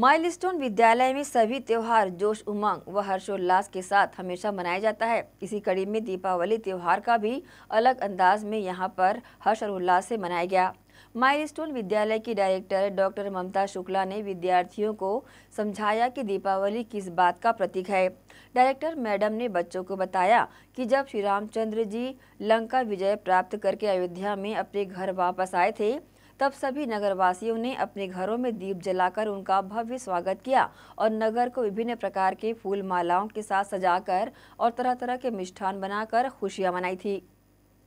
milestone विद्यालय में सभी त्यौहार जोश उमंग व हर्षोल्लास के साथ हमेशा मनाया जाता है इसी कड़ी में दीपावली त्यौहार का भी अलग अंदाज में यहाँ पर हर्ष और उल्लास से मनाया गया माइलस्टोन विद्यालय की डायरेक्टर डॉक्टर ममता शुक्ला ने विद्यार्थियों को समझाया कि दीपावली किस बात का प्रतीक है डायरेक्टर मैडम ने बच्चों को बताया कि जब श्री रामचंद्र जी लंका विजय प्राप्त करके अयोध्या में अपने घर वापस आए थे तब सभी नगरवासियों ने अपने घरों में दीप जलाकर उनका भव्य स्वागत किया और नगर को विभिन्न प्रकार के फूल मालाओं के साथ सजाकर और तरह तरह के मिष्ठान बनाकर खुशियां मनाई थी